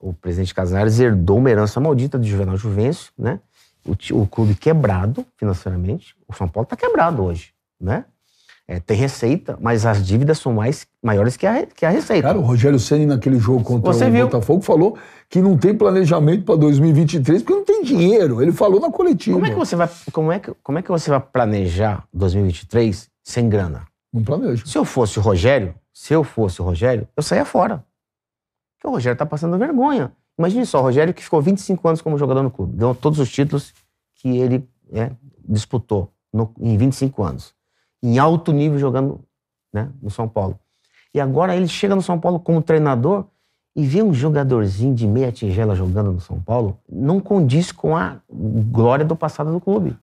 o presidente Casares herdou uma herança maldita do Juvenal Juvencio, né? O, o clube quebrado financeiramente. O São Paulo está quebrado hoje, né? É, tem receita, mas as dívidas são mais maiores que a, que a receita. Cara, o Rogério Ceni naquele jogo contra Você o viu? Botafogo falou que não tem planejamento para 2023 porque não tem dinheiro. Ele falou na coletiva. Como é que você vai, como é que, como é que você vai planejar 2023 sem grana? Não planejo. Se eu fosse o Rogério, se eu fosse o Rogério, eu saía fora que o Rogério está passando vergonha. Imagine só, o Rogério que ficou 25 anos como jogador no clube, ganhou todos os títulos que ele né, disputou no, em 25 anos, em alto nível jogando né, no São Paulo. E agora ele chega no São Paulo como treinador e vê um jogadorzinho de meia tigela jogando no São Paulo, não condiz com a glória do passado do clube.